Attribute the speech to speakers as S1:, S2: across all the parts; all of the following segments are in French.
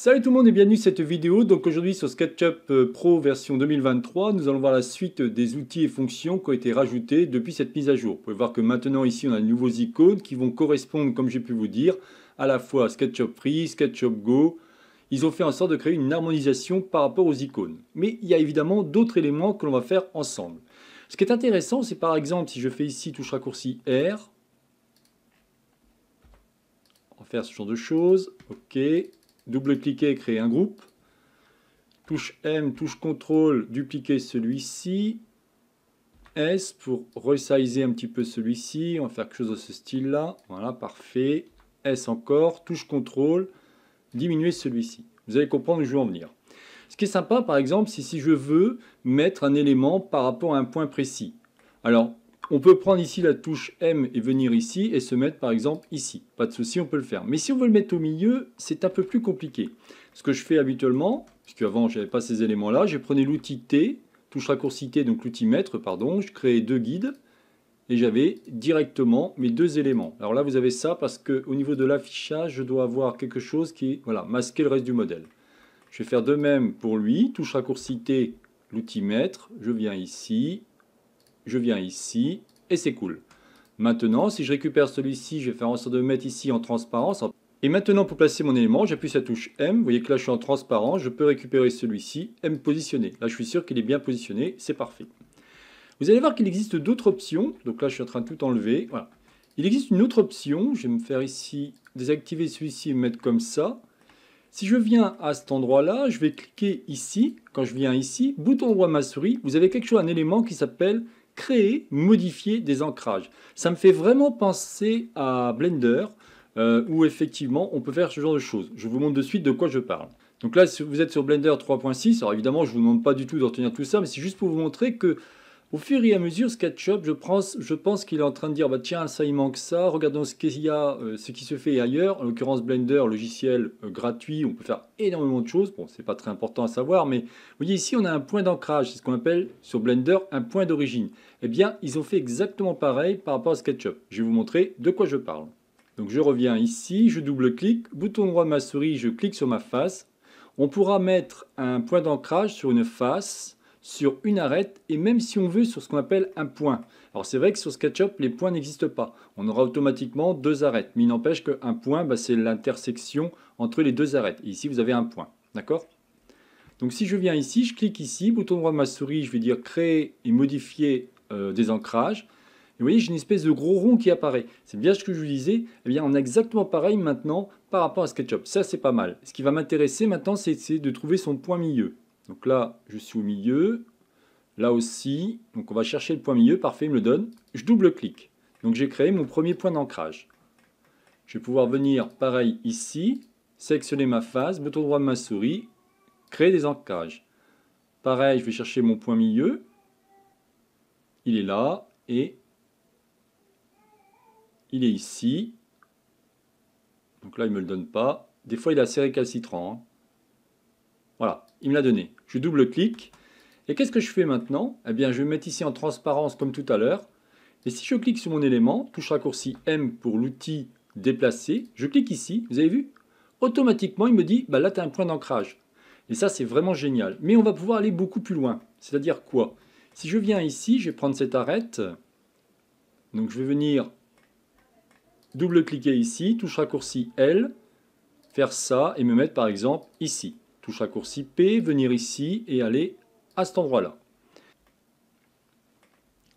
S1: Salut tout le monde et bienvenue dans cette vidéo. Donc aujourd'hui sur SketchUp euh, Pro version 2023, nous allons voir la suite des outils et fonctions qui ont été rajoutés depuis cette mise à jour. Vous pouvez voir que maintenant ici on a de nouveaux icônes qui vont correspondre, comme j'ai pu vous dire, à la fois SketchUp Free, SketchUp Go. Ils ont fait en sorte de créer une harmonisation par rapport aux icônes. Mais il y a évidemment d'autres éléments que l'on va faire ensemble. Ce qui est intéressant, c'est par exemple si je fais ici touche raccourci R, on va faire ce genre de choses, ok, double et créer un groupe. Touche M, touche CTRL, dupliquer celui-ci. S pour resizer un petit peu celui-ci. On va faire quelque chose de ce style-là. Voilà, parfait. S encore, touche CTRL, diminuer celui-ci. Vous allez comprendre où je veux en venir. Ce qui est sympa, par exemple, c'est si je veux mettre un élément par rapport à un point précis. Alors, on peut prendre ici la touche M et venir ici et se mettre par exemple ici. Pas de souci, on peut le faire. Mais si on veut le mettre au milieu, c'est un peu plus compliqué. Ce que je fais habituellement, puisque avant je n'avais pas ces éléments-là, je prenais l'outil T, touche raccourci donc l'outil mètre, pardon, je créais deux guides et j'avais directement mes deux éléments. Alors là, vous avez ça parce qu'au niveau de l'affichage, je dois avoir quelque chose qui voilà, masquer le reste du modèle. Je vais faire de même pour lui, touche raccourci l'outil mètre. je viens ici, je viens ici, et c'est cool. Maintenant, si je récupère celui-ci, je vais faire en sorte de le mettre ici en transparence. Et maintenant, pour placer mon élément, j'appuie sur la touche M. Vous voyez que là, je suis en transparent. Je peux récupérer celui-ci et me positionner. Là, je suis sûr qu'il est bien positionné. C'est parfait. Vous allez voir qu'il existe d'autres options. Donc là, je suis en train de tout enlever. Voilà. Il existe une autre option. Je vais me faire ici, désactiver celui-ci et me mettre comme ça. Si je viens à cet endroit-là, je vais cliquer ici. Quand je viens ici, bouton droit ma souris, vous avez quelque chose, un élément qui s'appelle créer, modifier des ancrages. Ça me fait vraiment penser à Blender, euh, où effectivement on peut faire ce genre de choses. Je vous montre de suite de quoi je parle. Donc là, si vous êtes sur Blender 3.6, alors évidemment, je ne vous demande pas du tout de retenir tout ça, mais c'est juste pour vous montrer que au fur et à mesure, SketchUp, je pense, qu'il est en train de dire bah, tiens, ça, il manque ça, regardons ce qu'il y a, euh, ce qui se fait ailleurs. En l'occurrence, Blender, logiciel euh, gratuit, on peut faire énormément de choses. Bon, ce n'est pas très important à savoir, mais vous voyez, ici, on a un point d'ancrage, c'est ce qu'on appelle sur Blender un point d'origine. Eh bien, ils ont fait exactement pareil par rapport à SketchUp. Je vais vous montrer de quoi je parle. Donc, je reviens ici, je double-clique, bouton droit de ma souris, je clique sur ma face. On pourra mettre un point d'ancrage sur une face sur une arête et même si on veut sur ce qu'on appelle un point. Alors c'est vrai que sur SketchUp, les points n'existent pas. On aura automatiquement deux arêtes, mais il n'empêche qu'un point, bah, c'est l'intersection entre les deux arêtes. ici, vous avez un point, d'accord Donc si je viens ici, je clique ici, bouton droit de ma souris, je vais dire créer et modifier euh, des ancrages. Et vous voyez, j'ai une espèce de gros rond qui apparaît. C'est bien ce que je vous disais. Eh bien, on a exactement pareil maintenant par rapport à SketchUp. Ça, c'est pas mal. Ce qui va m'intéresser maintenant, c'est de trouver son point milieu. Donc là, je suis au milieu. Là aussi, donc on va chercher le point milieu. Parfait, il me le donne. Je double-clique. Donc j'ai créé mon premier point d'ancrage. Je vais pouvoir venir, pareil, ici, sélectionner ma face, bouton droit de ma souris, créer des ancrages. Pareil, je vais chercher mon point milieu. Il est là et il est ici. Donc là, il ne me le donne pas. Des fois, il a assez récalcitrant. Hein. Voilà, il me l'a donné. Je double-clique. Et qu'est-ce que je fais maintenant Eh bien, je vais mettre ici en transparence comme tout à l'heure. Et si je clique sur mon élément, touche raccourci M pour l'outil déplacer, je clique ici, vous avez vu Automatiquement, il me dit, bah là, tu as un point d'ancrage. Et ça, c'est vraiment génial. Mais on va pouvoir aller beaucoup plus loin. C'est-à-dire quoi Si je viens ici, je vais prendre cette arête. Donc, je vais venir double-cliquer ici, touche raccourci L, faire ça et me mettre, par exemple, ici touche raccourci P, venir ici et aller à cet endroit-là.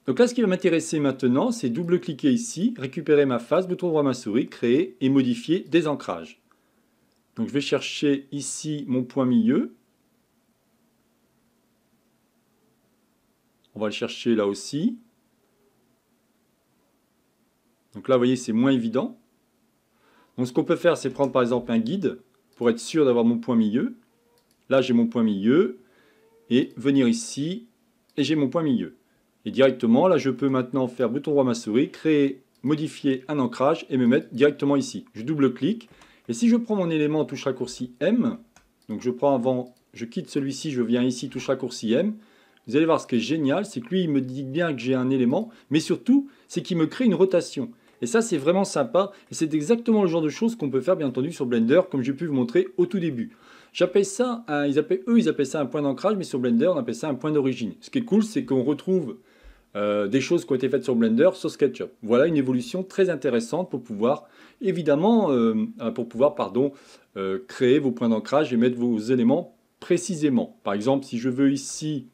S1: Donc là, ce qui va m'intéresser maintenant, c'est double-cliquer ici, récupérer ma face, bouton droit ma souris, créer et modifier des ancrages. Donc je vais chercher ici mon point milieu. On va le chercher là aussi. Donc là, vous voyez, c'est moins évident. Donc ce qu'on peut faire, c'est prendre par exemple un guide pour être sûr d'avoir mon point milieu. Là, j'ai mon point milieu, et venir ici, et j'ai mon point milieu. Et directement, là, je peux maintenant faire bouton droit ma souris, créer, modifier un ancrage, et me mettre directement ici. Je double-clique, et si je prends mon élément touche raccourci M, donc je prends avant, je quitte celui-ci, je viens ici, touche raccourci M, vous allez voir ce qui est génial, c'est que lui, il me dit bien que j'ai un élément, mais surtout, c'est qu'il me crée une rotation. Et ça, c'est vraiment sympa, et c'est exactement le genre de choses qu'on peut faire, bien entendu, sur Blender, comme j'ai pu vous montrer au tout début. J'appelle ça, ils appellent, eux, ils appellent ça un point d'ancrage, mais sur Blender, on appelle ça un point d'origine. Ce qui est cool, c'est qu'on retrouve euh, des choses qui ont été faites sur Blender, sur SketchUp. Voilà une évolution très intéressante pour pouvoir, évidemment, euh, pour pouvoir, pardon, euh, créer vos points d'ancrage et mettre vos éléments précisément. Par exemple, si je veux ici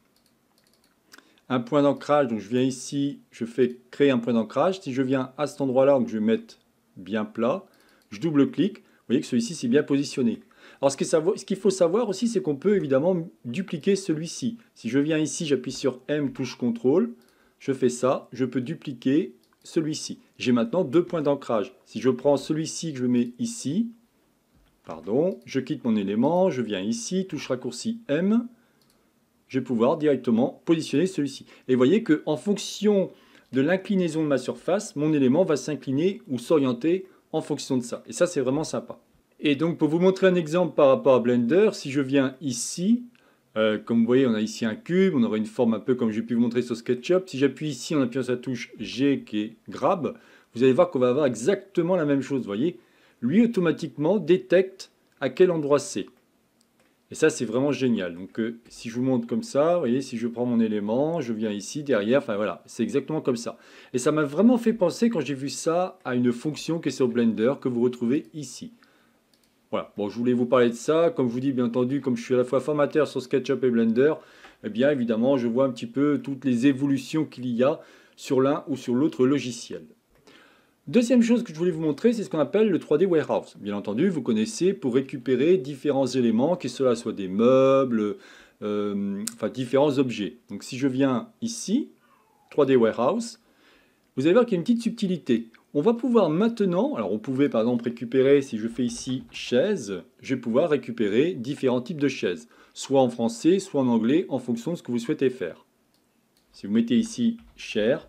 S1: un point d'ancrage, donc je viens ici, je fais créer un point d'ancrage. Si je viens à cet endroit-là, donc je vais mettre bien plat, je double-clique, vous voyez que celui-ci s'est bien positionné. Alors ce qu'il ce faut savoir aussi, c'est qu'on peut évidemment dupliquer celui-ci. Si je viens ici, j'appuie sur M, touche CTRL, je fais ça, je peux dupliquer celui-ci. J'ai maintenant deux points d'ancrage. Si je prends celui-ci que je mets ici, pardon, je quitte mon élément, je viens ici, touche raccourci M, je vais pouvoir directement positionner celui-ci. Et vous voyez qu'en fonction de l'inclinaison de ma surface, mon élément va s'incliner ou s'orienter en fonction de ça. Et ça, c'est vraiment sympa. Et donc pour vous montrer un exemple par rapport à Blender, si je viens ici, euh, comme vous voyez on a ici un cube, on aurait une forme un peu comme j'ai pu vous montrer sur SketchUp. Si j'appuie ici en appuyant sur la touche G qui est Grab, vous allez voir qu'on va avoir exactement la même chose, vous voyez. Lui automatiquement détecte à quel endroit c'est. Et ça, c'est vraiment génial. Donc, euh, si je vous montre comme ça, vous voyez, si je prends mon élément, je viens ici, derrière, enfin voilà, c'est exactement comme ça. Et ça m'a vraiment fait penser, quand j'ai vu ça, à une fonction qui est sur Blender, que vous retrouvez ici. Voilà, bon, je voulais vous parler de ça. Comme je vous dis, bien entendu, comme je suis à la fois formateur sur SketchUp et Blender, eh bien évidemment, je vois un petit peu toutes les évolutions qu'il y a sur l'un ou sur l'autre logiciel. Deuxième chose que je voulais vous montrer, c'est ce qu'on appelle le 3D Warehouse. Bien entendu, vous connaissez pour récupérer différents éléments, que cela soit des meubles, euh, enfin différents objets. Donc si je viens ici, 3D Warehouse, vous allez voir qu'il y a une petite subtilité. On va pouvoir maintenant, alors on pouvait par exemple récupérer, si je fais ici chaise, je vais pouvoir récupérer différents types de chaises, soit en français, soit en anglais, en fonction de ce que vous souhaitez faire. Si vous mettez ici chair,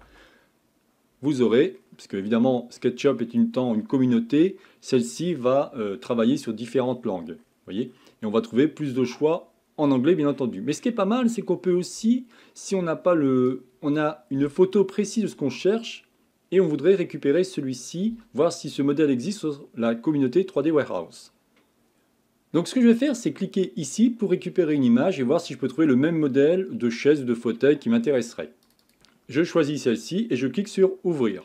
S1: vous aurez, parce que évidemment SketchUp est une, une communauté, celle-ci va euh, travailler sur différentes langues, voyez et on va trouver plus de choix en anglais bien entendu. Mais ce qui est pas mal, c'est qu'on peut aussi, si on n'a pas le, on a une photo précise de ce qu'on cherche, et on voudrait récupérer celui-ci, voir si ce modèle existe sur la communauté 3D Warehouse. Donc ce que je vais faire, c'est cliquer ici pour récupérer une image et voir si je peux trouver le même modèle de chaise ou de fauteuil qui m'intéresserait. Je choisis celle-ci et je clique sur « Ouvrir ».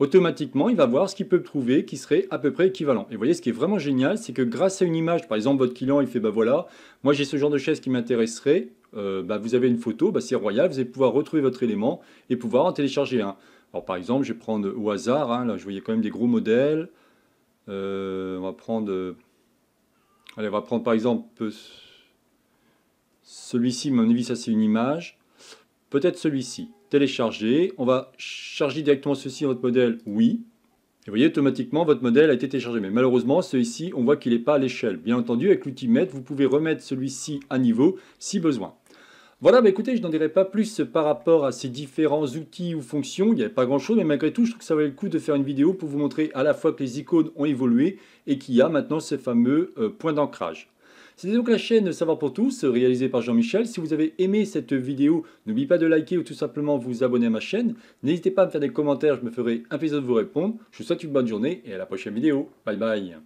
S1: Automatiquement, il va voir ce qu'il peut trouver qui serait à peu près équivalent. Et vous voyez, ce qui est vraiment génial, c'est que grâce à une image, par exemple, votre client, il fait « bah voilà, moi j'ai ce genre de chaise qui m'intéresserait, euh, bah, vous avez une photo, bah, c'est royal, vous allez pouvoir retrouver votre élément et pouvoir en télécharger un. Alors par exemple, je vais prendre au hasard, hein, là je voyais quand même des gros modèles. Euh, on va prendre... Euh, allez, on va prendre par exemple celui-ci, à mon avis ça c'est une image. Peut-être celui-ci. Télécharger. On va charger directement ceci dans votre modèle. Oui. Et vous voyez, automatiquement, votre modèle a été téléchargé. Mais malheureusement, celui-ci, on voit qu'il n'est pas à l'échelle. Bien entendu, avec l'outil MET, vous pouvez remettre celui-ci à niveau si besoin. Voilà, bah, écoutez, je n'en dirai pas plus par rapport à ces différents outils ou fonctions. Il n'y avait pas grand-chose, mais malgré tout, je trouve que ça valait le coup de faire une vidéo pour vous montrer à la fois que les icônes ont évolué et qu'il y a maintenant ce fameux euh, point d'ancrage. C'était donc la chaîne Savoir pour tous, réalisée par Jean-Michel. Si vous avez aimé cette vidéo, n'oubliez pas de liker ou tout simplement vous abonner à ma chaîne. N'hésitez pas à me faire des commentaires, je me ferai un plaisir de vous répondre. Je vous souhaite une bonne journée et à la prochaine vidéo. Bye bye